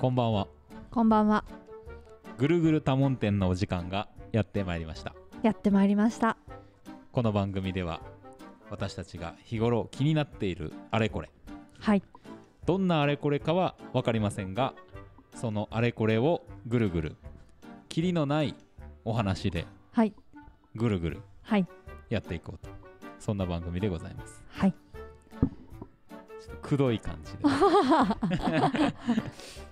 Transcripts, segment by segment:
こんばんはこんばんはぐるぐる多聞店のお時間がやってまいりましたやってまいりましたこの番組では私たちが日頃気になっているあれこれはいどんなあれこれかは分かりませんがそのあれこれをぐるぐるきりのないお話ではいぐるぐるはいやっていこうとそんな番組でございますはいちょっとくどい感じで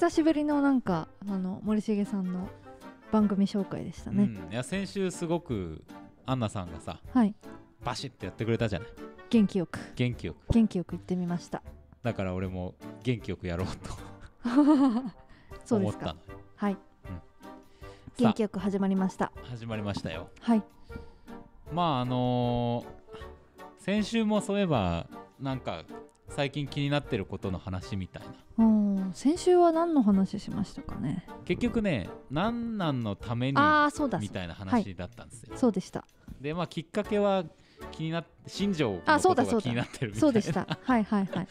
久しぶりのなんかあの森重さんの番組紹介でしたね、うん、いや先週すごくアンナさんがさ、はい、バシッてやってくれたじゃない元気よく元気よく元気よく行ってみましただから俺も元気よくやろうと そうですかはい、うん、元気よく始まりました始まりましたよはいまああのー、先週もそういえばなんか最近気になってることの話みたいなうん、先週は何の話しましたかね結局ね何なんのためにみたいな話だったんですよ、そうでしたでまあきっかけは気になって新庄のあこそうとだそうが気になってるみたそうでしたはいはいはい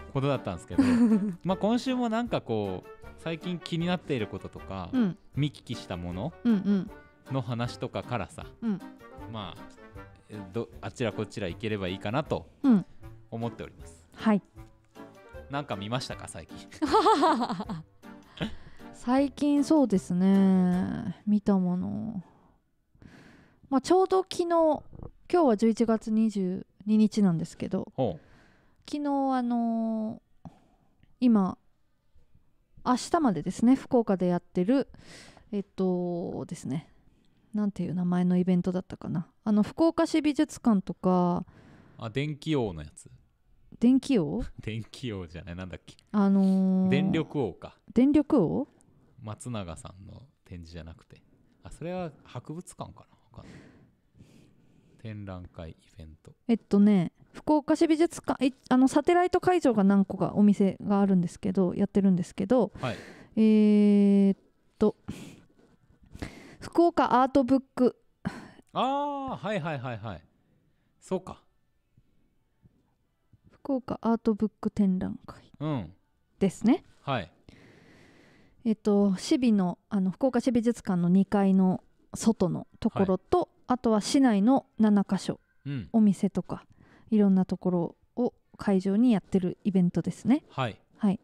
ことだったんですけど まあ今週もなんかこう最近気になっていることとか、うん見聞きしたものの話とかからさ、うんまあえどあちらこちら行ければいいかなと思っております。はいなんか見ましたか最近 最近そうですね見たものまあちょうど昨日今日は11月22日なんですけど昨日あのー、今明日までですね福岡でやってるえっとですねなんていう名前のイベントだったかなあの福岡市美術館とかあ電気王のやつ電気王電気王じゃないなんだっけあのー、電力王か電力王松永さんの展示じゃなくてあそれは博物館かな展覧会イベントえっとね福岡市美術館えあのサテライト会場が何個かお店があるんですけどやってるんですけど、はい、えー、っと福岡アートブックああはいはいはいはいそうか福岡アートブック展覧会ですね。うん、はいえっと、市美のあの福岡市美術館の2階の外のところと、はい、あとは市内の7か所、うん、お店とかいろんなところを会場にやってるイベントですね。はい、はい、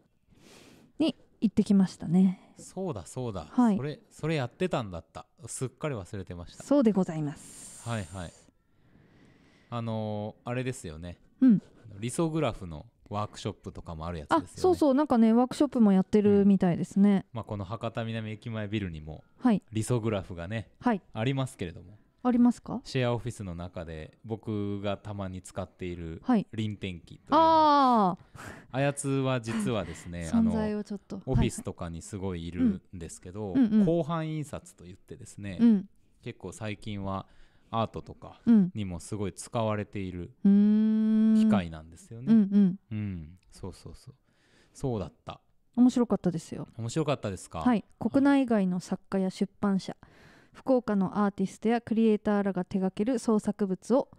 に行ってきましたね。そうだそうだ、はい、それそれやってたんだったすっかり忘れてましたそうでございますはいはいあのー、あれですよね、うん、理想グラフのワークショップとかもあるやつですよ、ね、そうそうなんかねワークショップもやってるみたいですね、うん、まあ、この博多南駅前ビルにも理想グラフがね、はい、ありますけれどもありますかシェアオフィスの中で僕がたまに使っている臨転機という、ああやつは実はですね あのオフィスとかにすごいいるんですけど、はいうんうんうん、後半印刷といってですね、うん、結構最近はアートとかにもすごい使われている機械なんですよね。うんうんうん、そうそうそうそうだった面白かったですよ面白かったですかはい国内外の作家や出版社、はい、福岡のアーティストやクリエイターらが手掛ける創作物を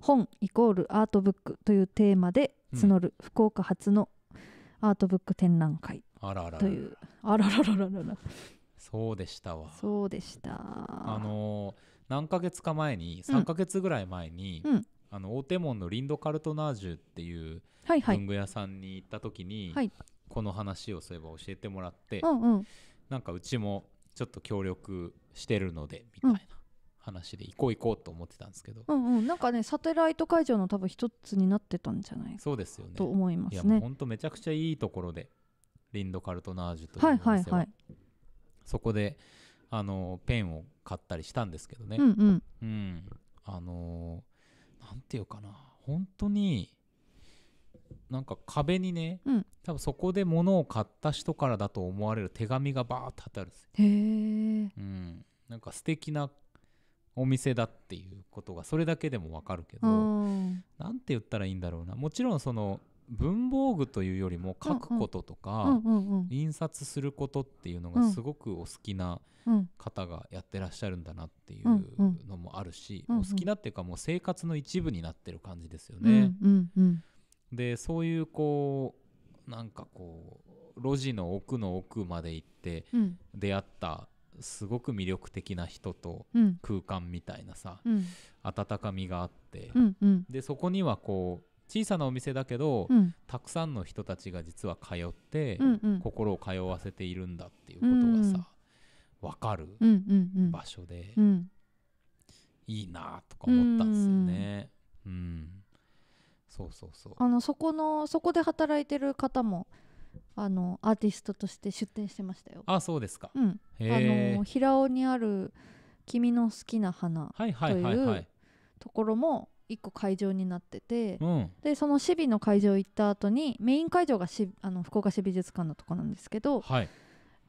本イコールアートブックというテーマで募る福岡初のアートブック展覧会という、あらららららららそうでしたわそうでしたあのー何ヶ月か前に3ヶ月ぐらい前に、うん、あの大手門のリンドカルトナージュっていう文具屋さんに行った時に、はいはい、この話をそういえば教えてもらって、うんうん、なんかうちもちょっと協力してるのでみたいな。話で行こう行こうと思ってたんですけど、うんうん、なんかねサテライト会場の多分一つになってたんじゃないそうですよねと思いますねいや本当めちゃくちゃいいところでリンドカルトナージュという店は,、はいはいはい、そこであのペンを買ったりしたんですけどね、うん、うんうん、あのなんていうかな本当になんか壁にね、うん、多分そこで物を買った人からだと思われる手紙がバーとってたるんですよ。へうん、なんか素敵なお店だっていうことがそれだけでもわかるけど何て言ったらいいんだろうなもちろんその文房具というよりも書くこととか印刷することっていうのがすごくお好きな方がやってらっしゃるんだなっていうのもあるしお好きなっていうかもう生活の一部になってる感じですよね。でそういうこうなんかこう路地の奥の奥まで行って出会ったすごく魅力的な人と空間みたいなさ、温かみがあって、でそこにはこう小さなお店だけど、うん、たくさんの人たちが実は通って、うんうん、心を通わせているんだっていうことがさ、う分かる場所で、うんうん、いいなとか思ったんですよね。うん、うん、そうそうそうあのそこのそこで働いてる方もあのアーティストとして出展してましたよ。あそうですか、うん、あの平尾にある「君の好きな花」というところも1個会場になってて、うん、でそのシビの会場行った後にメイン会場がしあの福岡市美術館のとこなんですけど、はい、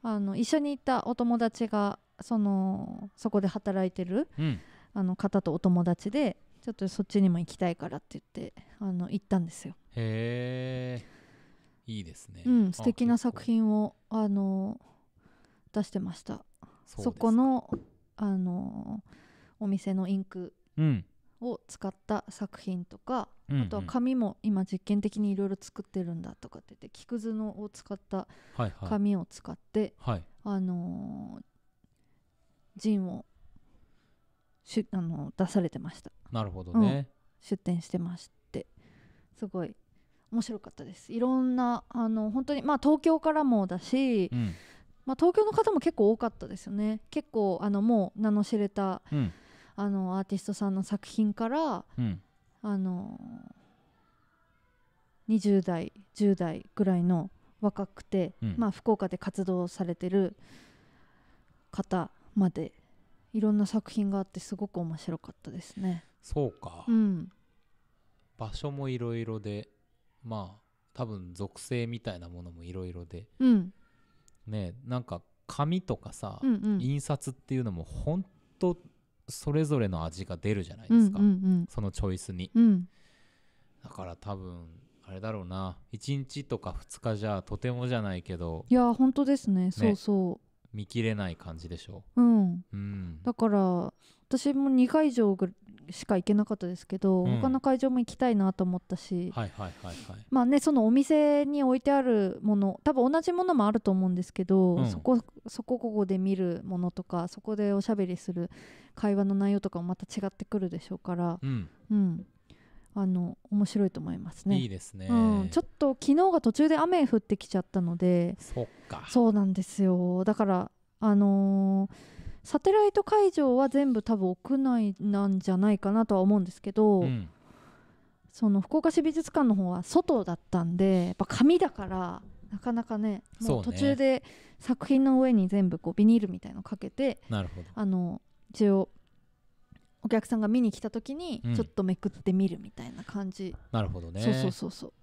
あの一緒に行ったお友達がそのそこで働いてる、うん、あの方とお友達でちょっとそっちにも行きたいからって言ってあの行ったんですよ。へえいいですね。うん、素敵な作品をあの出してましたそこのあのお店のインク、うんを使った作品とか、うんうん、あとは紙も今実験的にいろいろ作ってるんだとかって言って木くずのを使った紙を使って、はいはい、あのー、ジンをしあの出されてましたなるほどね、うん、出展してましてすごい面白かったですいろんなあの本当にまあ東京からもだし、うん、まあ、東京の方も結構多かったですよね結構あのもう名の知れた、うんあのアーティストさんの作品から、うん、あの20代10代ぐらいの若くて、うん、まあ、福岡で活動されてる方までいろんな作品があってすごく面白かったですね。そうか、うん、場所もいろいろでまあ多分属性みたいなものもいろいろで、うん、ねなんか紙とかさ、うんうん、印刷っていうのも本当それぞれの味が出るじゃないですか、うんうんうん、そのチョイスに、うん、だから多分あれだろうな1日とか2日じゃとてもじゃないけどいや本当ですね、ね、そうそう見切れない感じでしょう、うん、うん、だから私も2会場しか行けなかったですけど、うん、他の会場も行きたいなと思ったし、はいはいはいはい、まあねそのお店に置いてあるもの多分同じものもあると思うんですけど、うん、そこそこここで見るものとかそこでおしゃべりする会話の内容とかもまた違ってくるでしょうから、うん、うん、あの面白いと思いますね。いいですね、うん、ちょっと昨日が途中で雨降ってきちゃったのでそっかそうなんですよだからあのー、サテライト会場は全部多分屋内なんじゃないかなとは思うんですけど、うん、その福岡市美術館の方は外だったんでやっぱ紙だからなかなかねもう途中で作品の上に全部こうビニールみたいのかけて、ね、あの一応お客さんが見に来た時にちょっとめくってみるみたいな感じ、うん、なるほどねそうそうそうそう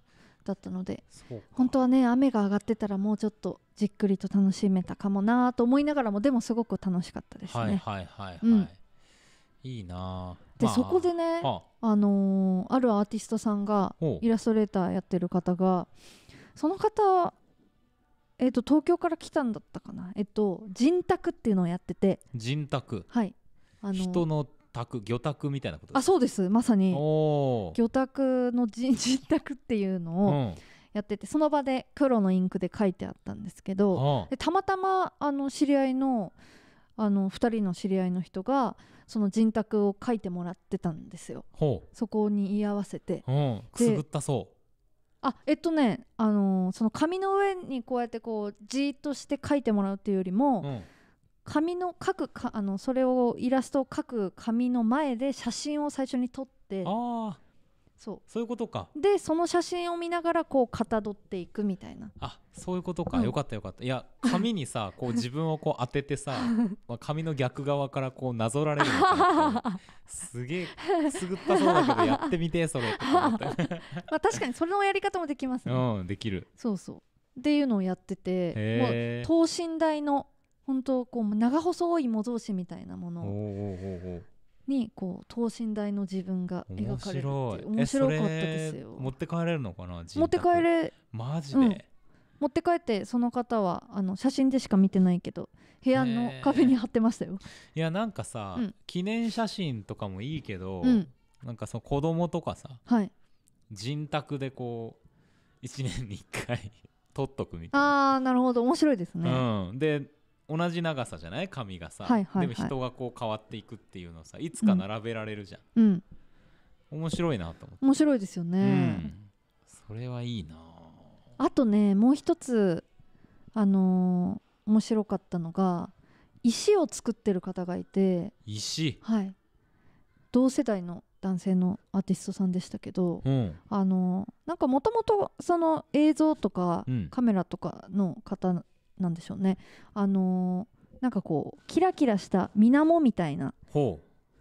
だったので本当はね雨が上がってたらもうちょっとじっくりと楽しめたかもなと思いながらもでもすごく楽しかったですね。はいはいはい、はいうん、いいなで、まあ、そこでね、あ、あのー、あるアーティストさんがイラストレーターやってる方がその方えーと、と東京から来たんだったかなえっ、ー、と人宅っていうのをやってて人宅はいあのー、人の宅魚宅みたいなことあそうですまさに魚宅の人 宅っていうのをやってて、うん、その場で黒のインクで書いてあったんですけど、うん、たまたまあの知り合いのあの2人の知り合いの人がその人宅を書いてもらってたんですよそこに居合わせて、うん、くすぐったそうあえっとね、あのー、その紙の上にこうやってこうじーっとして書いてもらうっていうよりも、うん紙の書くかあのそれをイラストを描く紙の前で写真を最初に撮ってああそうそういうことかでその写真を見ながらこうかたどっていくみたいなあそういうことか、うん、よかったよかったいや紙にさこう 自分をこう当ててさ、まあ、紙の逆側からこうなぞられるすげえくすぐったそうだけどやってみてそれって思ったまあ確かにそれのやり方もできますねうんできるそうそうっていうのをやっててもう等身大の本当こう長細い模造紙みたいなものにこう等身大の自分が描かれるって面白かったですよ持って帰れるのかな持って帰れマジで、うん、持って帰ってその方はあの写真でしか見てないけど部屋のカフェに貼ってましたよ、いやなんかさ、うん、記念写真とかもいいけど、うん、なんかその子供とかさ、はい、人宅でこう1年に1回撮っとくみたいなあーなるほど面白いですね、うん、で同じ長さじゃない髪がさ、はいはいはい、でも人がこう変わっていくっていうのさいつか並べられるじゃん、うん、面白いなと思って面白いですよね、うん、それはいいなあとねもう一つあのー、面白かったのが石を作ってる方がいて石はい同世代の男性のアーティストさんでしたけど、うん、あのなんかもともとその映像とかカメラとかの方なんでしょうねあのなんかこうキラキラした水面みたいな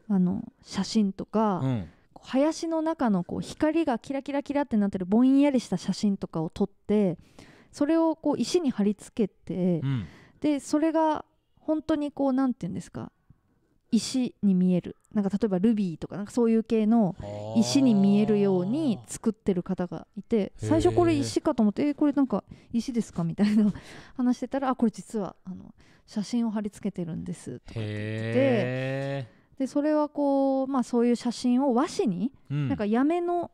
あの写真とか、うん、林の中のこう光がキラキラキラってなってるぼんやりした写真とかを撮ってそれをこう石に貼り付けて、うん、でそれが本当にこう何て言うんですか石に見えるなんか例えばルビーとかなんかそういう系の石に見えるように作ってる方がいて最初これ石かと思ってえこれなんか石ですかみたいな 話してたらあこれ実はあの写真を貼り付けてるんですとかって言ってでそれはこう、まあ、そういう写真を和紙に、なんかやめの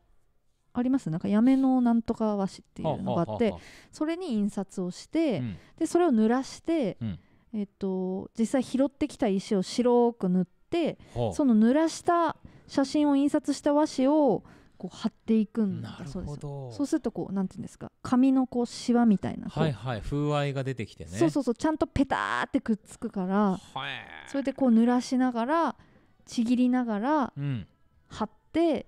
ありますなんかやめのなんとか和紙っていうのがあってそれに印刷をして、でそれを濡らして。うんえっと、実際拾ってきた石を白く塗ってその濡らした写真を印刷した和紙をこう貼っていくんだそうですそうするとこうなんていうんですか紙のこうシワみたいなはいはい風合いが出てきてねそうそうそうちゃんとペターってくっつくから、それでこう濡らしながらちぎりながら貼って、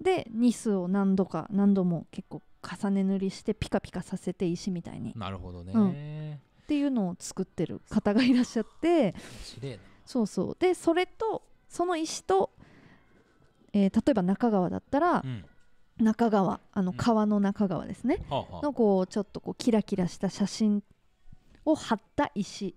うん、でニスを何度か何度も結構重ね塗りしてピカピカさせて石みたいになるほどね、うん、っていうのを作ってる方がいらっしゃってそうそうでそれとその石と、えー、例えば中川だったら、うん、中川あの川の中川ですね、うんのこうちょっとこうキラキラした写真を貼った石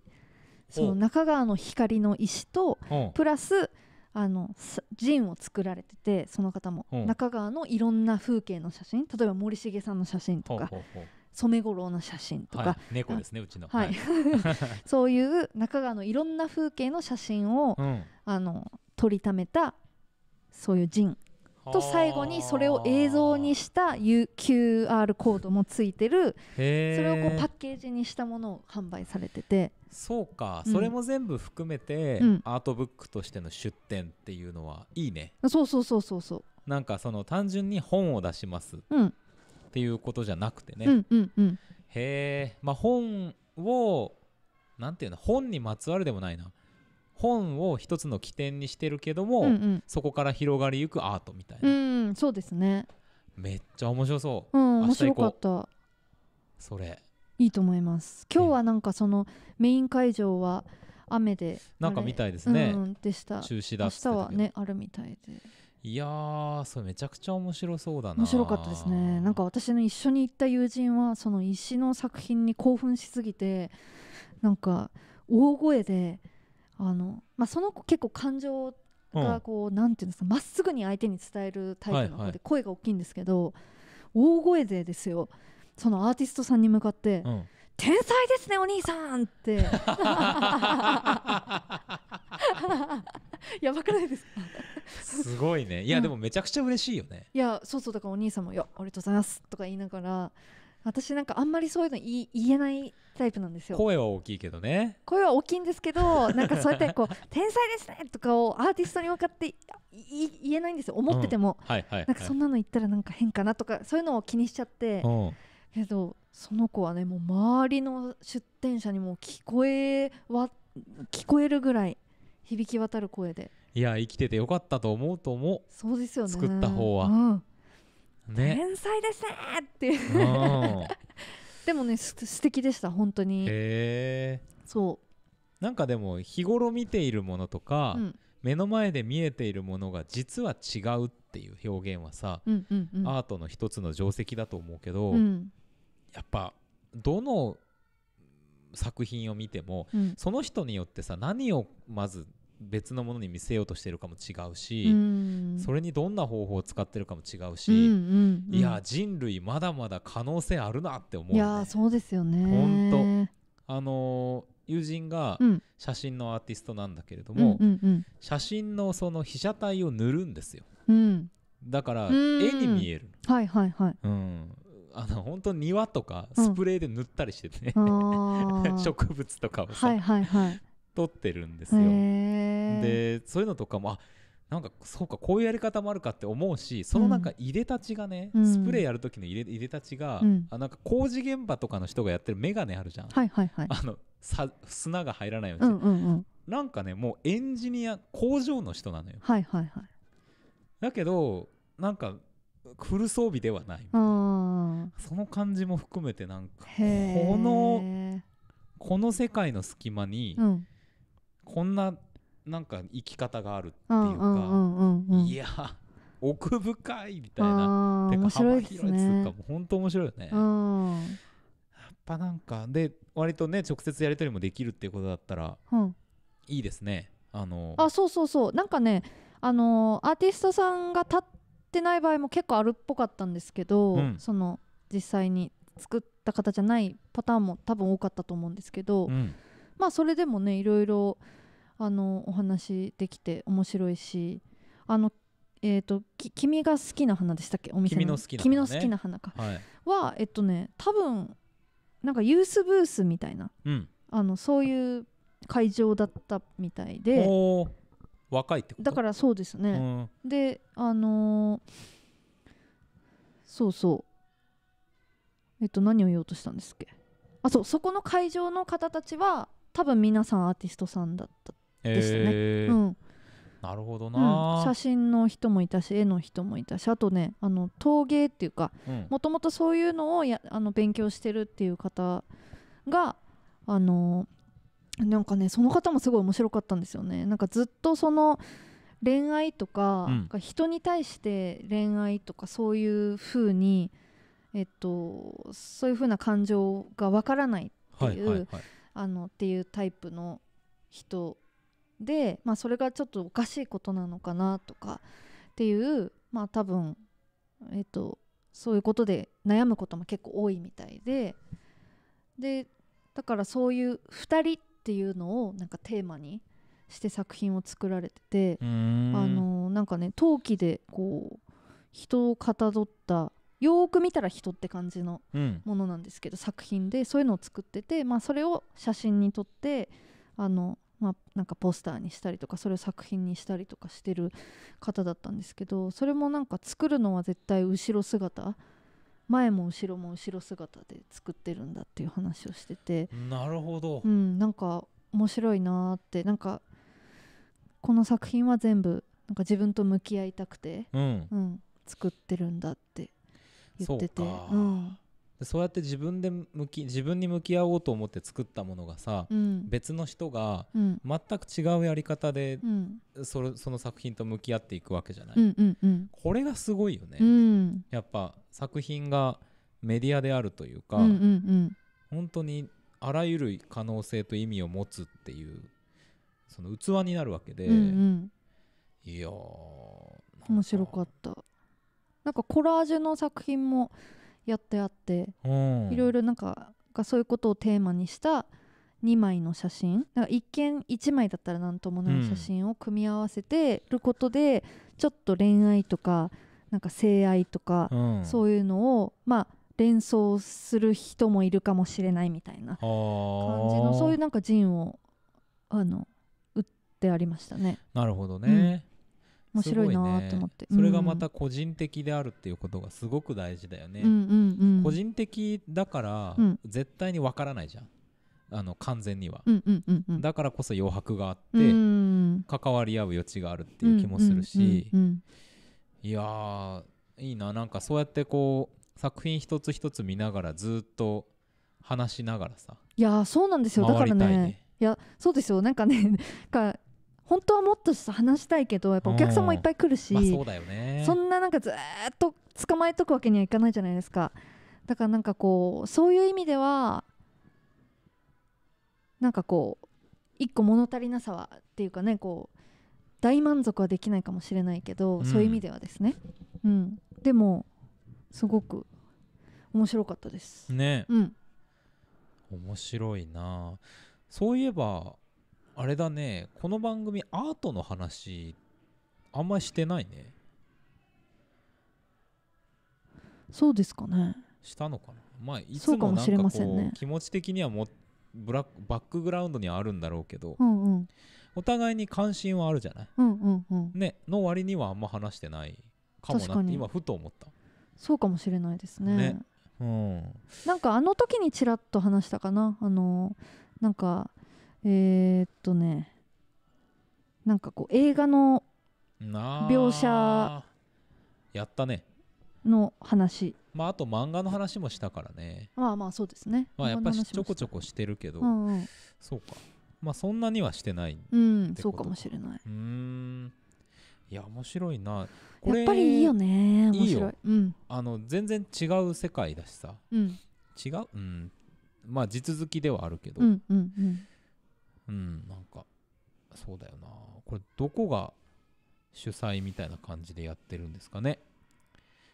その中川の光の石とプラスあのジを作られててその方も中川のいろんな風景の写真例えば森重さんの写真とか。ほうほうほう染め郎の写真とか、はい、猫ですねうちの、はい そういう中川のいろんな風景の写真を、うん、あの撮りためたそういうジンと最後にそれを映像にした QR コードもついてるそれをこうパッケージにしたものを販売されててそうか、うん、それも全部含めて、うん、アートブックとしての出店っていうのはいいねそうそうそうそうそうなんかその単純に本を出します、うん、っていうことじゃなくてね、うんうんうん、へえ、まあ、本をなんていうの本にまつわるでもないな本を一つの起点にしてるけども、うんうん、そこから広がりゆくアートみたいな、うん、そうですねめっちゃ面白そう、うん、面白かったそれいいと思います今日はなんかそのメイン会場は雨でなんかみたいですね、うん、でした中止だ明日はねあるみたいでいやーそれめちゃくちゃ面白そうだな面白かったですねなんか私の一緒に行った友人はその石の作品に興奮しすぎてなんか大声であの、まあ、その子結構感情がこう、うん、なんていうんですかまっすぐに相手に伝えるタイプの子で声が大きいんですけど、はいはい、大声でですよそのアーティストさんに向かって、うん天才ですねお兄さんって やばくないですかすごいねいや、うん、でもめちゃくちゃ嬉しいよねいやそうそうだからお兄さんも「いやありがとうございます」とか言いながら私なんかあんまりそういうの言えないタイプなんですよ声は大きいけどね声は大きいんですけどなんかそうやってこう「天才ですね」とかをアーティストに向かって言えないんですよ思ってても、はいはいなんかそんなの言ったらなんか変かなとかそういうのを気にしちゃって、うん、けどその子はねもう周りの出店者にも聞こえは聞こえるぐらい響き渡る声でいや生きててよかったと思うと思うそうですよね作った方は、うんね、天才ですねっていう、でもねす素敵でした本当にへえそうなんかでも日頃見ているものとか、うん、目の前で見えているものが実は違うっていう表現はさ、うんうんうん、アートの一つの定石だと思うけど、うん、やっぱどの作品を見ても、うん、その人によってさ何をまず別のものに見せようとしてるかも違うし、それにどんな方法を使ってるかも違うし、いや人類まだまだ可能性あるなって思う、ね、いやそうですよね本当あのー、友人が写真のアーティストなんだけれども、写真のその被写体を塗るんですよ、うん、だから絵に見える、はいはいはい、うん、あの本当庭とかスプレーで塗ったりしててね、うん、植物とかをさ、はいはいはい、取ってるんですよ。でそういうのとかもあなんかそうかこういうやり方もあるかって思うしそのなんか入れたちがね、うん、スプレーやる時の入れ入れたちが、うん、あなんか工事現場とかの人がやってる眼鏡あるじゃん、はいはいはい、あのさ砂が入らないように、うんうんうん、なんかねもうエンジニア工場の人なのよ。はいはいはい、だけどなんかフル装備ではないその感じも含めてなんかこのこの世界の隙間に、こんななんか生き方があるっていうかいや奥深いみたいな面白幅広いっつうか、ね、本当面白いよね。やっぱなんかで割とね直接やり取りもできるっていうことだったら、いいですね。あのあそうそうそうなんかねあのアーティストさんが立っってない場合も結構あるっぽかったんですけど、うん、その実際に作った方じゃないパターンも多分多かったと思うんですけど、うん、まあそれでもねいろいろあのお話できて面白いしあのえーと、と君が好きな花でしたっけお店の君の好きな花、ね、君の好きな花か、はい、はえっとね多分なんかユースブースみたいな、うん、あのそういう会場だったみたいで若いってことだからそうですね、うん、であのー、そうそうえっと何を言おうとしたんですっけあそうそこの会場の方たちは多分皆さんアーティストさんだったですね、えー、うん、なるほどな、うん、写真の人もいたし絵の人もいたしあとねあの陶芸っていうかもともとそういうのをやあの勉強してるっていう方があのーなんかねその方もすごい面白かったんですよねなんかずっとその恋愛とか、うん、人に対して恋愛とかそういう風にえっとそういう風な感情がわからないっていう、はいはいはい、あのっていうタイプの人でまあそれがちょっとおかしいことなのかなとかっていうまあ多分えっとそういうことで悩むことも結構多いみたいででだからそういう2人っていうのをなんかテーマにして作品を作られててあのなんかね陶器でこう人をかたどったよく見たら人って感じのものなんですけど、うん、作品でそういうのを作ってて、まあ、それを写真に撮ってあの、まあ、なんかポスターにしたりとかそれを作品にしたりとかしてる方だったんですけどそれもなんか作るのは絶対後ろ姿前も後ろも後ろ姿で作ってるんだっていう話をしててなるほど、うん、なんか面白いなってなんかこの作品は全部なんか自分と向き合いたくて、うん、うん、作ってるんだって言ってて。ううんでそうやって自分で向き自分に向き合おうと思って作ったものがさ、うん、別の人が全く違うやり方で、うん、そその作品と向き合っていくわけじゃない、うんうんうん、これがすごいよね、うん、やっぱ作品がメディアであるというか、うんうんうん、本当にあらゆる可能性と意味を持つっていうその器になるわけで、うんうん、いや面白かったなんかコラージュの作品もやってあって、いろいろなんかそういうことをテーマにした2枚の写真か一見1枚だったら何ともない写真を組み合わせてることで、ちょっと恋愛とかなんか性愛とか、そういうのをまあ連想する人もいるかもしれないみたいな感じのそういうなんか陣をあの打ってありましたね。なるほどね、面白いなと思って、ね、それがまた個人的であるっていうことがすごく大事だよね、うんうんうん、個人的だから絶対にわからないじゃん、あの完全には、うんうんうんうん、だからこそ余白があって、関わり合う余地があるっていう気もするし、うんうんうんうん、いやいいななんかそうやってこう作品一つ一つ見ながらずっと話しながらさいやそうなんですよ、ね、だからねいやそうですよなんかねか本当はもっと話したいけどやっぱお客さんもいっぱい来るし、まあ、そうだよねそんななんかずっと捕まえとくわけにはいかないじゃないですかだからなんかこうそういう意味ではなんかこう一個物足りなさはっていうかねこう大満足はできないかもしれないけど、うん、そういう意味ではですね、うん、でもすごく面白かったですね、うん、面白いなそういえばあれだねこの番組アートの話あんまりしてないねそうですかねしたのかなまあいつもなんかこう、ね、気持ち的にはもブラックバックグラウンドにはあるんだろうけど、うんうん、お互いに関心はあるじゃない、うんうんうん、ね、の割にはあんま話してないかもなって今ふと思ったそうかもしれないですね、ね、うん、なんかあの時にちらっと話したかなあのなんかえー、っとねなんかこう映画の描写やったねの話まああと漫画の話もしたからねまあまあそうですねまあやっぱしちょこちょこしてるけど、うんうん、そうかまあそんなにはしてないうんそうかもしれないうんいや面白いなやっぱりいいよね面白いうん、あの全然違う世界だしさ、うん、違う、うん、まあ地続きではあるけど、うんうんうん、うんなんかそうだよなこれどこが主催みたいな感じでやってるんですかね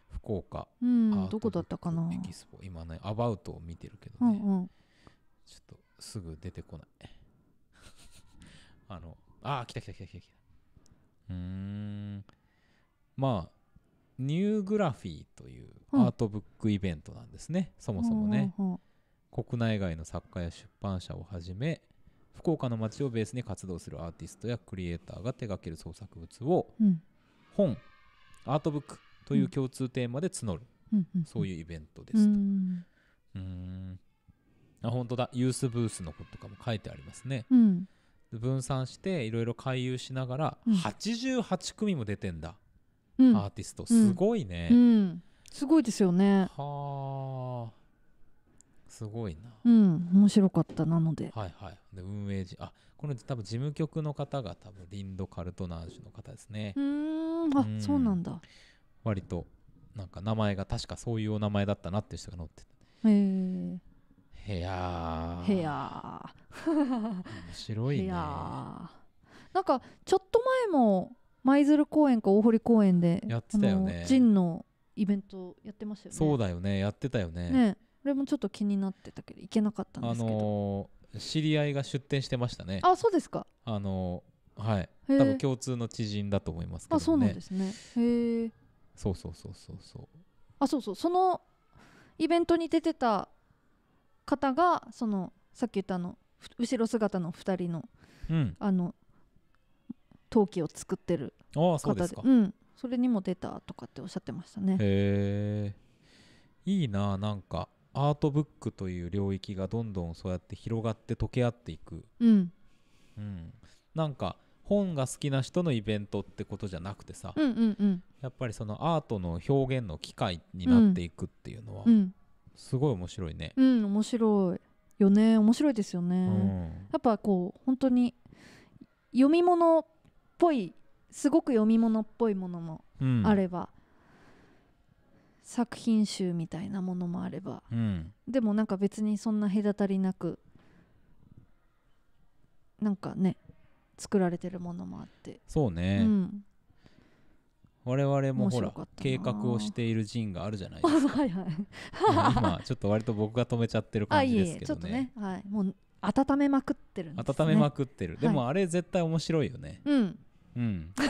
福岡うんどこだったかなエキスポ今ねアバウトを見てるけどね、うんうん、ちょっとすぐ出てこない あのあ来た来た来た来た来たうーんまあニューグラフィーというアートブックイベントなんですね、うん、そもそもね、国内外の作家や出版社をはじめ福岡の街をベースに活動するアーティストやクリエイターが手掛ける創作物を、うん、本アートブックという共通テーマで募る、うんそういうイベントですと。うんあ本当だユースブースのこととかも書いてありますね。分散していろいろ回遊しながら、うん、88組も出てんだ、アーティストすごいね、すごいですよねはあすごいなうん面白かったなのではいはいで運営あこの多分事務局の方が多分リンド・カルトナージュの方ですねうんあそうなんだ割となんか名前が確かそういうお名前だったなっていう人が載ってへえへやへや 面白いねなんかちょっと前も舞鶴公園か大堀公園でやってたよねジンのイベントやってましたよねそうだよねやってたよねねこれもちょっと気になってたけど行けなかったんですけど、あのー、知り合いが出店してましたねあそうですかあのー、はい多分共通の知人だと思いますけど、ね、あそうなんですねへえそうそうそうそうそうあそうそうそのイベントに出てた方がそのさっき言ったあの後ろ姿の2人の、うん、あの陶器を作ってる方ですか、うん、それにも出たとかっておっしゃってましたねへえいいななんかアートブックという領域がどんどんそうやって広がって溶け合っていく、うんうん、なんか本が好きな人のイベントってことじゃなくてさ、うんうんうん、やっぱりそのアートの表現の機会になっていくっていうのは、うん、すごい面白いね。うん、面白いよね面白いですよね、うん、やっぱこう本当に読み物っぽいすごく読み物っぽいものもあれば、作品集みたいなものもあれば、うん、でもなんか別にそんな隔たりなくなんかね作られてるものもあってそうね、うん、我々もほら計画をしているジンがあるじゃないですか はい、はい、今ちょっと割と僕が止めちゃってる感じですけどね、ね、はい、もう温めまくってるんです、ね、温めまくってる、でもあれ絶対面白いよねうんうん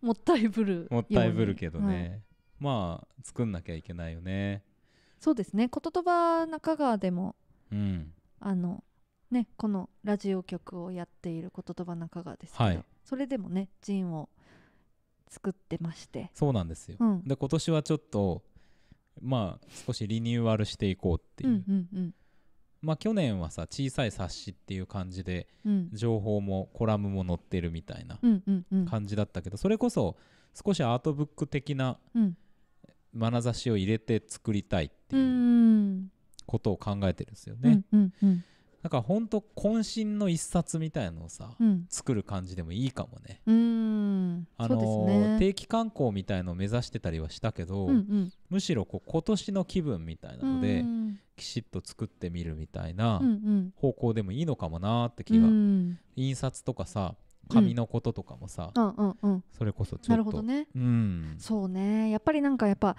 もったいぶるもったいぶるけどね、はい、まあ作んなきゃいけないよねそうですね「ことば中川」でも、うん、あのねこのラジオ局をやっている「ことば中川」ですけど、はい、それでもねジンを作ってましてそうなんですよ、うん、で今年はちょっとまあ少しリニューアルしていこうっていうまあ、去年はさ小さい冊子っていう感じで、情報もコラムも載ってるみたいな感じだったけど、それこそ少しアートブック的な眼差しを入れて作りたいっていうことを考えてるんですよね。うんうんうんなんかほんと渾身の一冊みたいのをさ、うん、作る感じでもいいかもね。うんあの、定期観光みたいのを目指してたりはしたけど、うんうん、むしろこう今年の気分みたいなので、きちっと作ってみるみたいな方向でもいいのかもなって気が、うん印刷とかさ紙のこととかもさ、うんうんうん、それこそちょっとなるほどね、うん、そうねやっぱりなんかやっぱ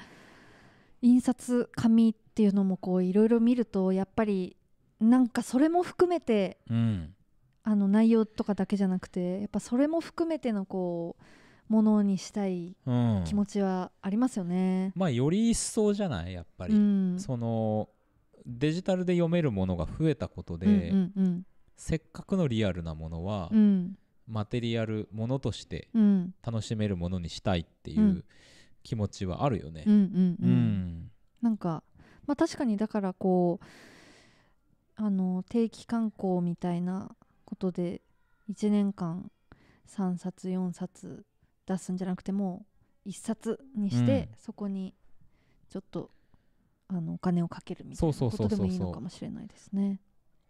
印刷紙っていうのもこういろいろ見るとやっぱりなんかそれも含めて、うん、あの内容とかだけじゃなくてやっぱそれも含めてのこうものにしたい気持ちはありますよね。うん、まあより一層じゃないやっぱり、うん、そのデジタルで読めるものが増えたことで、うんうんうん、せっかくのリアルなものは、うん、マテリアルものとして楽しめるものにしたいっていう気持ちはあるよね。なんか、まあ、確かにだからこうあの定期刊行みたいなことで1年間3冊4冊出すんじゃなくてもう1冊にして、そこにちょっとあのお金をかけるみたいなことでもいいのかもしれないですね。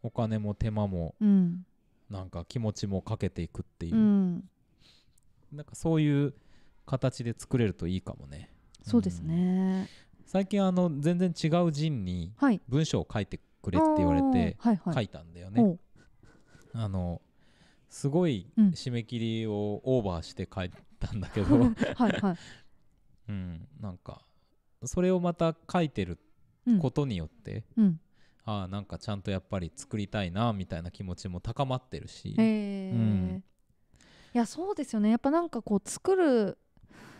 お金も手間も、うん、なんか気持ちもかけていくっていう、うん、なんかそういう形で作れるといいかもね。そうですね、うん、最近あの全然違う人に文章を書いてくれって言われて書いたんだよね。あのすごい締め切りをオーバーして書いたんだけど はい、はい うん、なんかそれをまた書いてることによって、うんうん、ああなんかちゃんとやっぱり作りたいなみたいな気持ちも高まってるし。うん、いやそうですよねやっぱなんかこう作る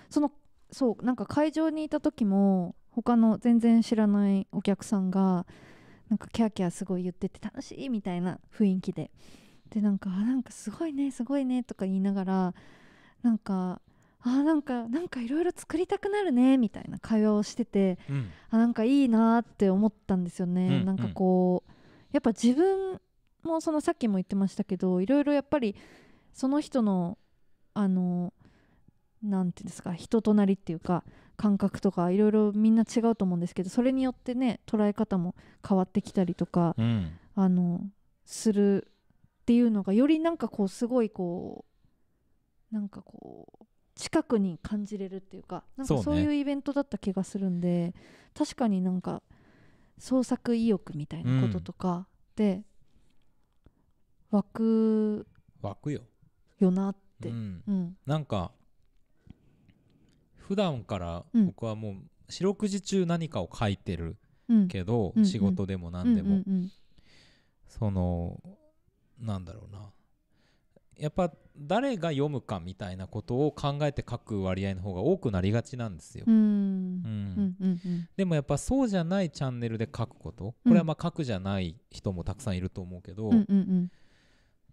そのそうなんか会場にいた時も他の全然知らないお客さんがなんかキャーキャーすごい言ってて楽しいみたいな雰囲気ででなんか「なんかすごいねすごいね」とか言いながらなんか「あなんかなんかいろいろ作りたくなるね」みたいな会話をしてて、うん、あなんかいいなって思ったんですよね。うんなんかこうやっぱ自分もそのさっきも言ってましたけどいろいろやっぱりその人のあの何て言うんですか人となりっていうか感覚とかいろいろみんな違うと思うんですけどそれによってね捉え方も変わってきたりとか、うん、あのするっていうのがよりなんかこうすごいこうなんかこう近くに感じれるっていうかなんかそういうイベントだった気がするんで、ね、確かになんか創作意欲みたいなこととかで、うん、湧くよなって、うん、うん、なんか普段から僕はもう四六時中何かを書いてるけど、仕事でも何でも、そのなんだろうなやっぱ誰が読むかみたいなことを考えて書く割合の方が多くなりがちなんですよ。でもやっぱそうじゃないチャンネルで書くことこれはまあ書くじゃない人もたくさんいると思うけど、っ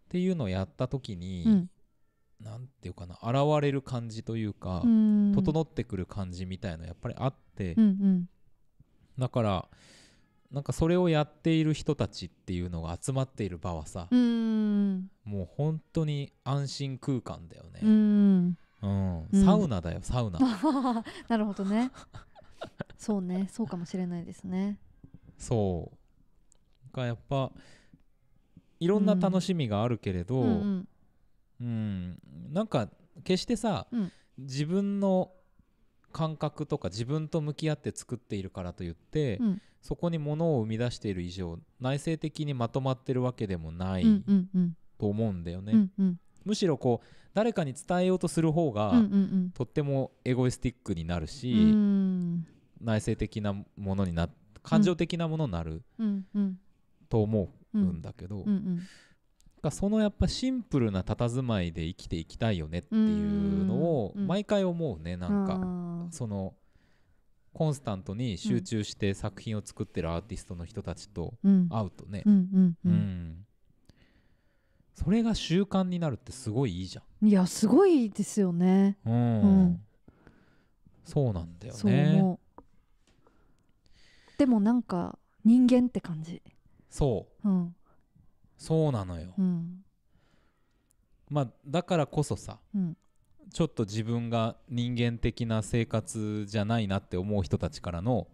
ていうのをやった時に、何て言うかな現れる感じというか整ってくる感じみたいなやっぱりあって、うんうん、だからなんかそれをやっている人たちっていうのが集まっている場はさもう本当に安心空間だよね。うんサウナだよ、サウナ なるほどねそうねそうかもしれないですねそうがやっぱいろんな楽しみがあるけれど、うんうんうんなんか決してさ、うん、自分の感覚とか自分と向き合って作っているからといって、うん、そこにものを生み出している以上内省的にまとまってるわけでもないと思うんだよね。うんうん、むしろこう誰かに伝えようとする方が、とってもエゴイスティックになるし内省的なものにな感情的なものになると思うんだけど、うんうんうんかそのやっぱシンプルな佇まいで生きていきたいよねっていうのを毎回思うねなんかそのコンスタントに集中して作品を作ってるアーティストの人たちと会うとねそれが習慣になるってすごいいいじゃんいやすごいですよねうん、うん、そうなんだよねでもなんか人間って感じそう、うん、そうなのよ、うん、まあだからこそさ、うん、ちょっと自分が人間的な生活じゃないなって思う人たちからの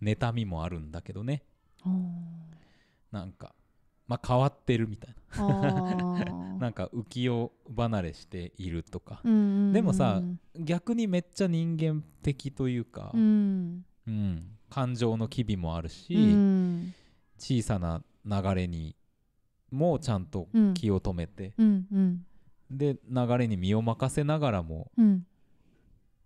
妬みもあるんだけどね、うん、なんかまあ変わってるみたいな なんか浮世離れしているとか、でもさ逆にめっちゃ人間的というか、うん、うん、感情の機微もあるし、小さな流れにもちゃんと気を止めて、うんうんうん、で流れに身を任せながらも、うん、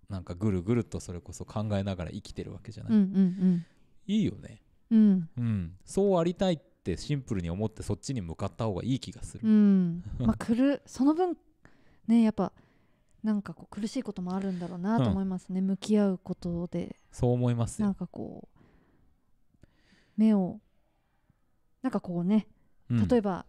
なんかぐるぐるとそれこそ考えながら生きてるわけじゃない、うんうんうん、いいよね、うんうん、そうありたいってシンプルに思ってそっちに向かった方がいい気がする、うん、まあ、くるその分ねやっぱなんかこう苦しいこともあるんだろうなと思いますね、うん、向き合うことでそう思いますなんかこう目をなんかこうね例えば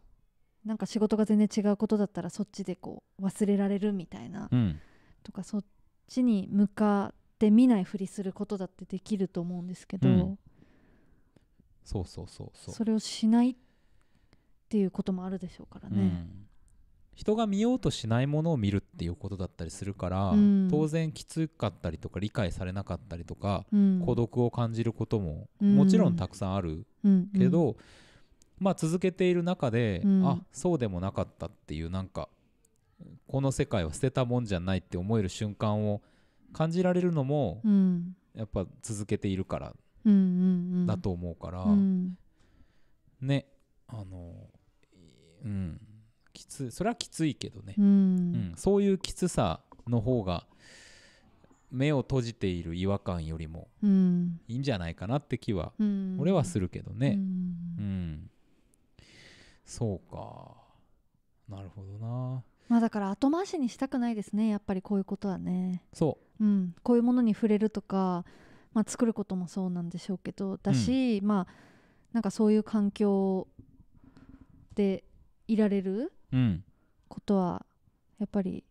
なんか仕事が全然違うことだったらそっちでこう忘れられるみたいな、うん、とかそっちに向かって見ないふりすることだってできると思うんですけど、うん、そうそうそうそうそれをしないっていうこともあるでしょうからね、うん、人が見ようとしないものを見るっていうことだったりするから、当然きつかったりとか理解されなかったりとか、孤独を感じることももちろんたくさんあるけど、うんうんまあ、続けている中で、うん、あそうでもなかったっていうなんかこの世界は捨てたもんじゃないって思える瞬間を感じられるのも、うん、やっぱ続けているからだと思うから、うん、ねあのうんきつそれはきついけどね、うん、そういうきつさの方が目を閉じている違和感よりもいいんじゃないかなって気は、俺はするけどね。うんそうかなるほどなまあだから後回しにしたくないですねやっぱりこういうことはねそう、うん、こういうものに触れるとか、まあ、作ることもそうなんでしょうけどだし、うん、まあなんかそういう環境でいられることはやっぱり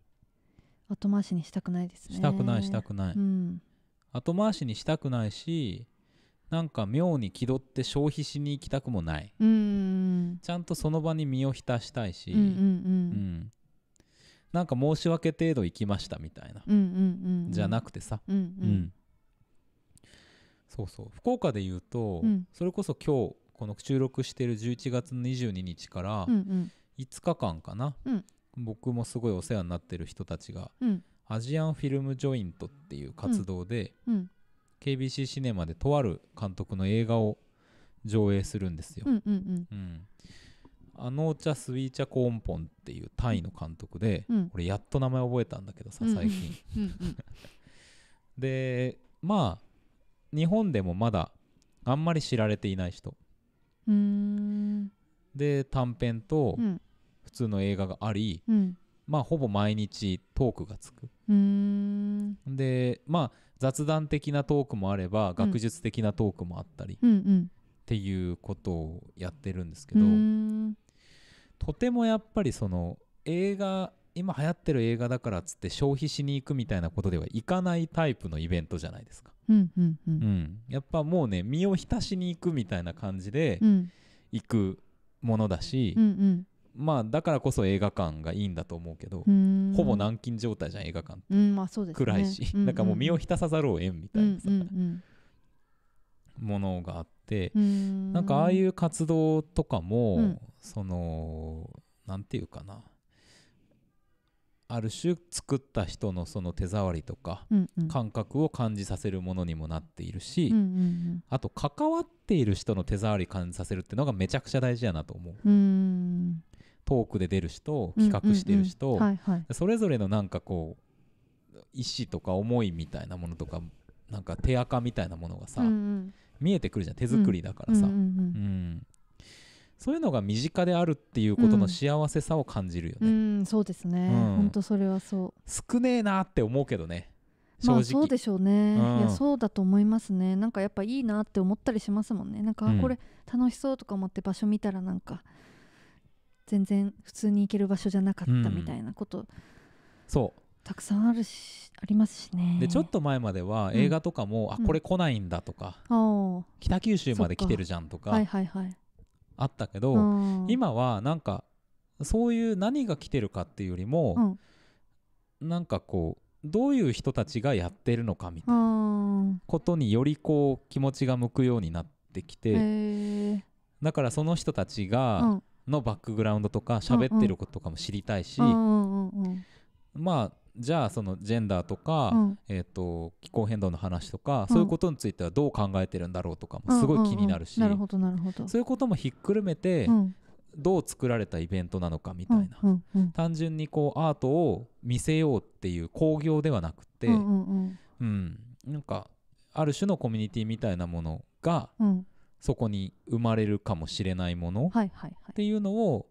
後回しにしたくないですね。したくないしたくない。うん、後回しにしたくないしなんか妙に気取って消費しに行きたくもないちゃんとその場に身を浸したいし、うんうんうん、なんか申し訳程度行きましたみたいな、うんうんうん、じゃなくてさ、うんうん、そうそう福岡で言うと、それこそ今日この収録してる11月22日から5日間かな、僕もすごいお世話になってる人たちが、アジアンフィルムジョイントっていう活動で、KBC シネマでとある監督の映画を上映するんですよ。うんうんうんうん、ーチャ・スイーチャ・コーンポンっていうタイの監督で、うん、俺やっと名前覚えたんだけどさ最近。うんうん、でまあ日本でもまだあんまり知られていない人。で短編と普通の映画があり、まあほぼ毎日トークがつく。でまあ雑談的なトークもあれば、学術的なトークもあったり、っていうことをやってるんですけどとてもやっぱりその映画今流行ってる映画だからっつって消費しに行くみたいなことではいかないタイプのイベントじゃないですか。うんうんうんうん、やっぱもうね身を浸しに行くみたいな感じで行くものだし、うんうん、まあだからこそ映画館がいいんだと思うけどほぼ軟禁状態じゃん映画館って、うんまあそうですね、暗いし、うんうん、かもう身を浸さざるを得んみたいなさ、うんうんうんものがあってなんかああいう活動とかも、うん、その何て言うかなある種作った人のその手触りとか、感覚を感じさせるものにもなっているし、うんうんあと関わっている人の手触り感じさせるっていうのがめちゃくちゃ大事やなと思う。うトークで出る人企画してる人それぞれのなんかこう意思とか思いみたいなものとかなんか手垢みたいなものがさ、うんうん、見えてくるじゃん手作りだからさ、うん、うん、そういうのが身近であるっていうことの幸せさを感じるよね、うん、そうですね、本当それはそう少ねえなって思うけどね正直そうでしょうね、いやそうだと思いますねなんかやっぱいいなって思ったりしますもんねなんか、これ楽しそうとか思って場所見たらなんか全然普通に行ける場所じゃなかったみたいなこと、うん、そうたくさんあるしありますしねでちょっと前までは映画とかも、うん、あこれ来ないんだとか、うん、北九州まで来てるじゃんとか、はいはいはい、あったけど今はなんかそういう何が来てるかっていうよりも、うん、なんかこうどういう人たちがやってるのかみたいなことによりこう気持ちが向くようになってきてだからその人たちがのバックグラウンドとか喋ってることとかも知りたいし、まあじゃあそのジェンダーとか、うん、えー、と気候変動の話とか、うん、そういうことについてはどう考えてるんだろうとかもすごい気になるし、そういうこともひっくるめて、うん、どう作られたイベントなのかみたいな、単純にこうアートを見せようっていう興行ではなくて、うん、なんかある種のコミュニティみたいなものが、うんそこに生まれるかもしれないものっていうのを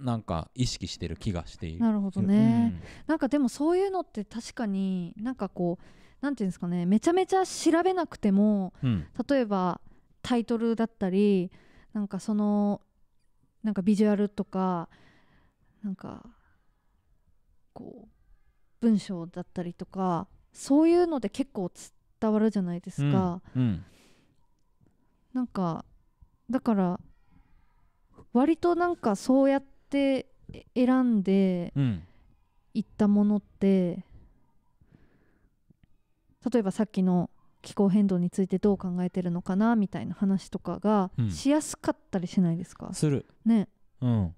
なんか意識してる気がしている。なるほどね、うん、なんかでもそういうのって確かになんかこうなんていうんですかねめちゃめちゃ調べなくても、うん、例えばタイトルだったりなんかそのなんかビジュアルとかなんかこう文章だったりとかそういうので結構伝わるじゃないですか。うんうん、なんかだから割となんかそうやって選んでいったものって、うん、例えばさっきの気候変動についてどう考えてるのかなみたいな話とかがしやすかったりしないですか、うん、するねうん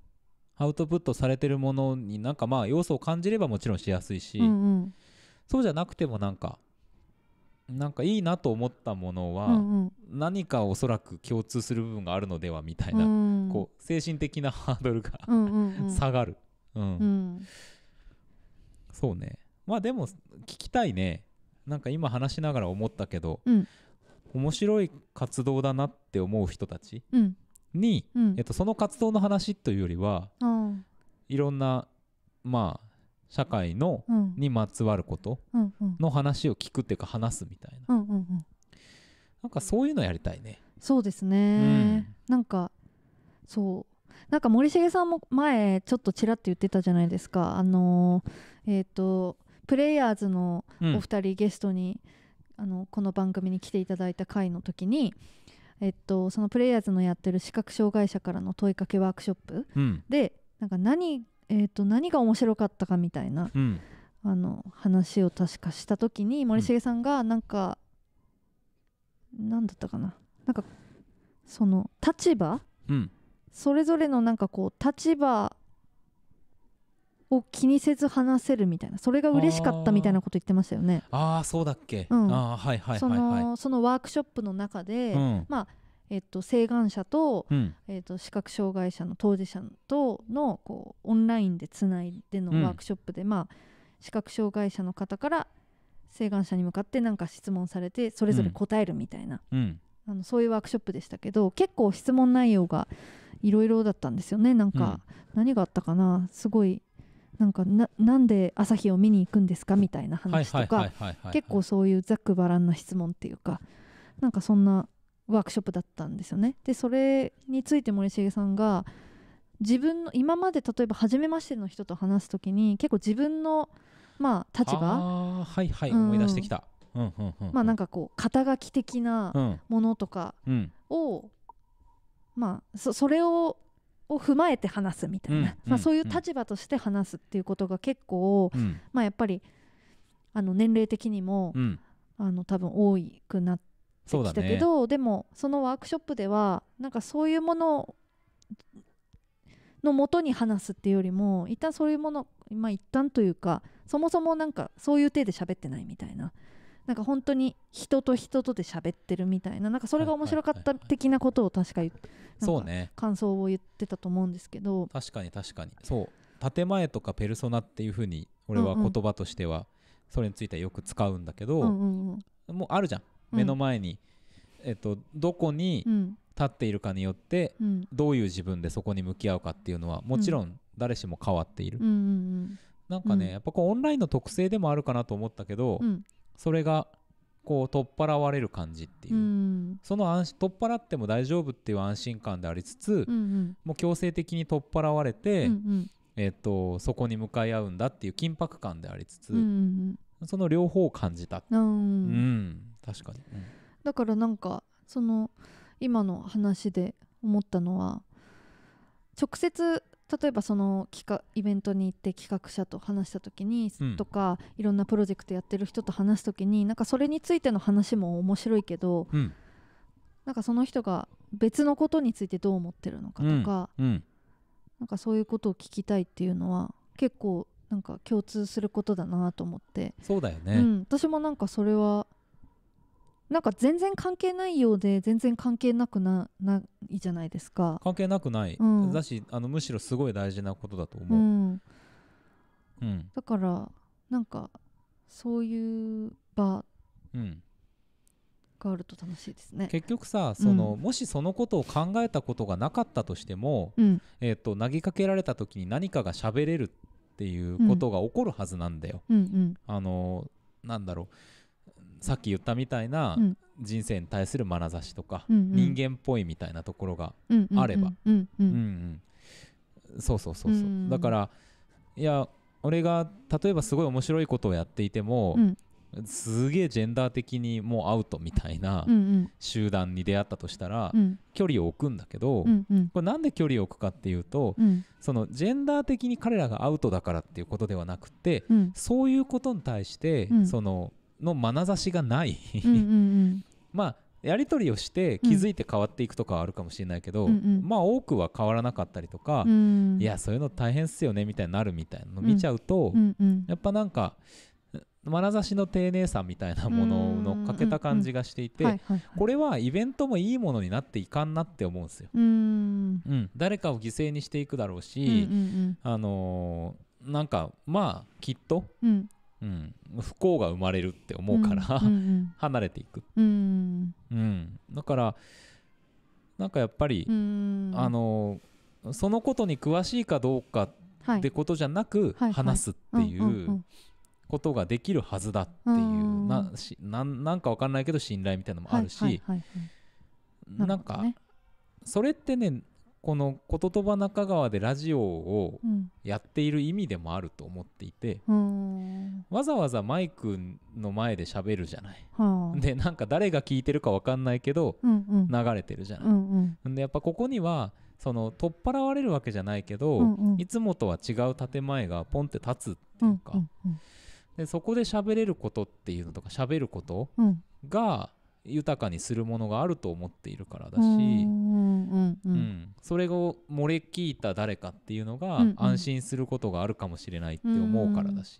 アウトプットされてるものになんかまあ要素を感じればもちろんしやすいし、うんうん、そうじゃなくてもなんかなんかいいなと思ったものは、うんうん、何かおそらく共通する部分があるのではみたいな、うん、こう精神的なハードルが下がる、うん、うん、そうねまあでも聞きたいねなんか今話しながら思ったけど、うん、面白い活動だなって思う人たちに、えっと、その活動の話というよりは、いろんなまあ社会の、にまつわることの話を聞くっていうか話すみたいな、うんうんうん、なんかそういうのやりたいねそうですね、うん、なんかそうなんか森重さんも前ちょっとちらっと言ってたじゃないですかあのー、えっ、ー、とプレイヤーズのお二人ゲストに、うん、あのこの番組に来ていただいた回の時にえっと、そのプレイヤーズのやってる視覚障害者からの問いかけワークショップで、うん、なんか何えー、と何が面白かったかみたいな、うん、あの話を確かした時に森重さんがなんか、うん、なんだったかななんかその立場、うん、それぞれのなんかこう立場を気にせず話せるみたいなそれが嬉しかったみたいなこと言ってましたよね。ああそうだっけ、うん、あはいはいはい、はい、そのそのワークショップの中で、うん、まあえっと、請願者とうん、えっと視覚障害者の当事者とのこうオンラインでつないでのワークショップで、うん、まあ、視覚障害者の方から請願者に向かって何か質問されてそれぞれ答えるみたいな、うん、あのそういうワークショップでしたけど結構質問内容がいろいろだったんですよねなんか、何があったかなすごいなんかなんで朝日を見に行くんですかみたいな話とか結構そういうざっくばらんな質問っていうかなんかそんなワークショップだったんですよね。でそれについて森重さんが自分の今まで例えば初めましての人と話す時に結構自分の、まあ、立場はいはい、うん、思い出してきた、うんうんうん、まあなんかこう肩書き的なものとかを、うん、まあそそれをを踏まえて話すみたいな、うん、まあ、そういう立場として話すっていうことが結構、まあ、やっぱりあの年齢的にも、あの多分多くなってきだけど、ね、でもそのワークショップではなんかそういうもののもとに話すっていうよりも一旦そういうものまあ一旦というかそもそもなんかそういう体で喋ってないみたいな。なんか本当に人と人とで喋ってるみたいななんかそれが面白かった的なことを確か言そうね感想を言ってたと思うんですけど、確かに確かにそう建前とかペルソナっていうふうに俺は言葉としてはそれについてはよく使うんだけど、もうあるじゃん目の前に、えっと、どこに立っているかによって、どういう自分でそこに向き合うかっていうのはもちろん誰しも変わっている、なんかね、やっぱこうオンラインの特性でもあるかなと思ったけど、それがこう取っ払われる感じっていう、うん、その安取っ払っても大丈夫っていう安心感でありつつ、うんうん、もう強制的に取っ払われて、うんうん、えーと、そこに向かい合うんだっていう緊迫感でありつつ、うんうん、その両方を感じた。うん、うん確かに、うん、だからなんかその今の話で思ったのは直接例えばその企画イベントに行って企画者と話した時に、うん、とかいろんなプロジェクトやってる人と話す時になんかそれについての話も面白いけど、うん、なんかその人が別のことについてどう思ってるのかとか、うん、なんかそういうことを聞きたいっていうのは結構なんか共通することだなと思ってそうだよね、私もなんかそれはなんか全然関係ないようで全然関係なくなないじゃないですか関係なくない、うん、だしあのむしろすごい大事なことだと思う、うんうん、だからなんかそういう場があると楽しいですね結局さその、うん、もしそのことを考えたことがなかったとしても、うん、えーと、と投げかけられた時に何かが喋れるっていうことが起こるはずなんだよ。うんうん、あのなんだろうさっき言ったみたいな人生に対する眼差しとか、うんうん、人間っぽいみたいなところがあればそうそうそうそう、うん、だからいや俺が例えばすごい面白いことをやっていても、うん、すげえジェンダー的にもうアウトみたいな集団に出会ったとしたら、うん距離を置くんだけど、うんうん、これなんで距離を置くかっていうと、うん、そのジェンダー的に彼らがアウトだからっていうことではなくて、そういうことに対して、そのの眼差しがないうん、まあやり取りをして気づいて変わっていくとかあるかもしれないけど、うんうん、まあ多くは変わらなかったりとか、うん、いやそういうの大変っすよねみたいになるみたいなの見ちゃうと、うんうん、やっぱなんか眼差しの丁寧さみたいなもののかけた感じがしていてこれはイベントもいいものになっていかんなって思うんですよ。うん、誰かを犠牲にしていくだろうし、うんうんうん、あのー、なんかまあきっと、うんうん、不幸が生まれるって思うから、うん、離れていく、うんうん、だからなんかやっぱり、あのそのことに詳しいかどうかってことじゃなく、はい、話すっていうことができるはずだっていう、なしなんか分かんないけど信頼みたいなのもあるし、はいはいはいはい、なんか、ね、それってねこの「言葉中川」でラジオをやっている意味でもあると思っていて、うん、わざわざマイクの前で喋るじゃない。はあ、でなんか誰が聞いてるか分かんないけど、うんうん、流れてるじゃない。うんうん、でやっぱここにはその取っ払われるわけじゃないけど、うんうん、いつもとは違う建前がポンって立つっていうか、うんうんうん、でそこで喋れることっていうのとか喋ることが、豊かにするものがあると思っているからだし、うんそれを漏れ聞いた誰かっていうのが安心することがあるかもしれないって思うからだし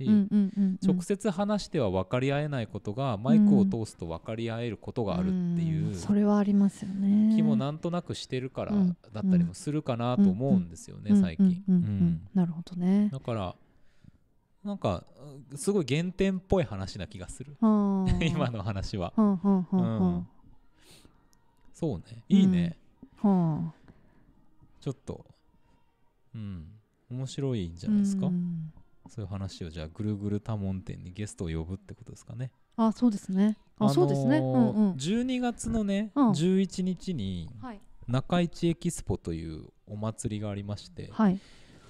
直接話しては分かり合えないことがマイクを通すと分かり合えることがあるっていうそれはありますよね気もなんとなくしてるからだったりもするかなと思うんですよね最近。なるほどねだからなんかすごい原点っぽい話な気がする 今の話は、うん、そうねいいね、うん、ちょっとうん面白いんじゃないですか、うん、そういう話をじゃあぐるぐる多聞店にゲストを呼ぶってことですかねあそうですねあ、あのー、そうですね、うんうん、12月のね、うん、11日に、はい、中市エキスポというお祭りがありまして、はい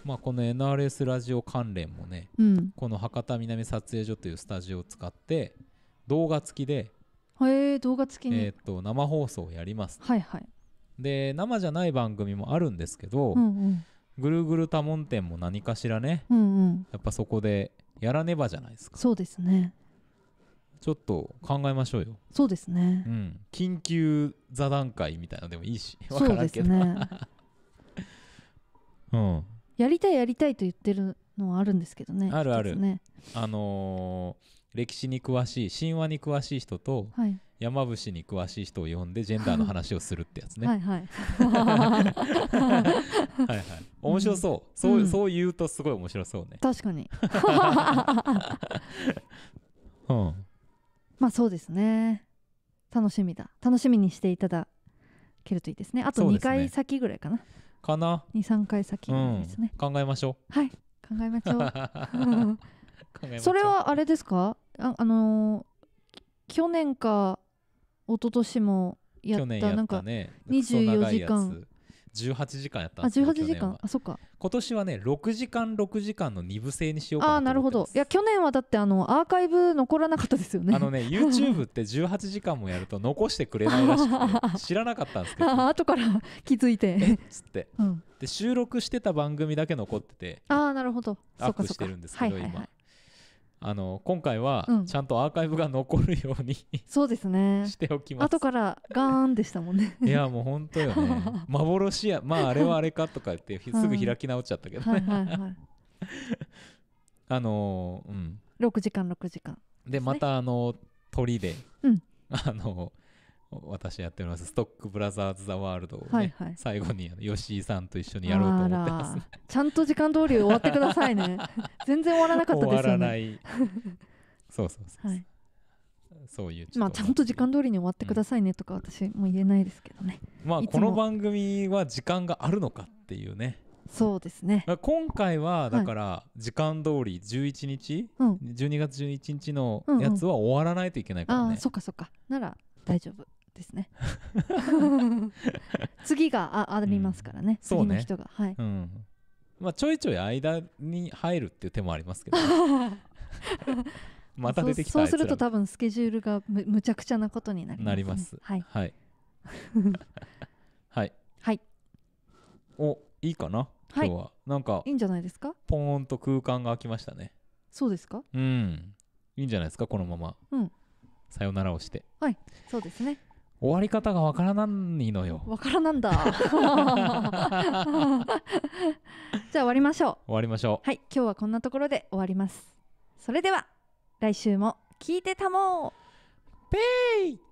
まあ、この NRS ラジオ関連もね、うん、この博多南撮影所というスタジオを使って動画付きで、えー、動画付きえー、と生放送をやります、はいはい、で生じゃない番組もあるんですけど、うんうん、ぐるぐる多聞店も何かしらね、うんうん、やっぱそこでやらねばじゃないですかそうですねちょっと考えましょうよそうですね、うん、緊急座談会みたいなのでもいいし分からんけどそうですねうんやりたいやりたいと言ってるのはあるんですけどねあるある、ね、あのー、歴史に詳しい神話に詳しい人と、はい、山伏に詳しい人を呼んでジェンダーの話をするってやつねはいはいはい はい面白そう、うん、そう、そう言うとすごい面白そうね確かに うんまあそうですね楽しみだ楽しみにしていただけるといいですねあと2回先ぐらいかなかな二三回先ですね、うん、考えましょうはい考えましょう それはあれですかああのー、去年か一昨年もやった、ね、なんか二十四時間18時間やったんですよあ18時間あそっか今年はね6時間6時間の2部制にしようかなあなるほどいや去年はだってあのアーカイブ残らなかったですよねあのね YouTube って18時間もやると残してくれないらしくて知らなかったんですけど あ後から気づいてえっつって、うん、で収録してた番組だけ残っててああなるほどアップしてるんですけど今、あの今回はちゃんとアーカイブが残るように、うん、そうですね しておきます後からガーンでしたもんね いやもう本当よね 幻やまああれはあれかとか言ってすぐ開き直っちゃったけどね、はいはいはい、あのー、うん6時間6時間で、ね、またあの鳥で、うん、あのー私やっておりますストックブラザーズ・ザ・ワールドを、ねはいはい、最後にあの吉井さんと一緒にやろうと思ってます、ちゃんと時間通り終わってくださいね 全然終わらなかったですよね終わらないそうそうそうはい、そういうまあちゃんと時間通りに終わってくださいねとか私も言えないですけどね、うん、まあこの番組は時間があるのかっていうねそうですね今回はだから時間通り11日、はい、うん、12月11日のやつは終わらないといけないからね、うんうん、あそっかそっかなら大丈夫ですね 次があありますからね、うん、次の人が、ね、はい、うん、まあちょいちょい間に入るっていう手もありますけど また出てきたそうすると多分スケジュールがむむちゃくちゃなことになります、ね、なりますはいはい はい、はい、おいいかな今日は、はい、なんかいいんじゃないですかポーンと空間が空きましたねそうですかうんいいんじゃないですかこのまま、うん、さよならをしてはいそうですね終わり方がわからないのよわからなんだ じゃあ終わりましょう終わりましょうはい今日はこんなところで終わりますそれでは来週も聞いてたもうペイ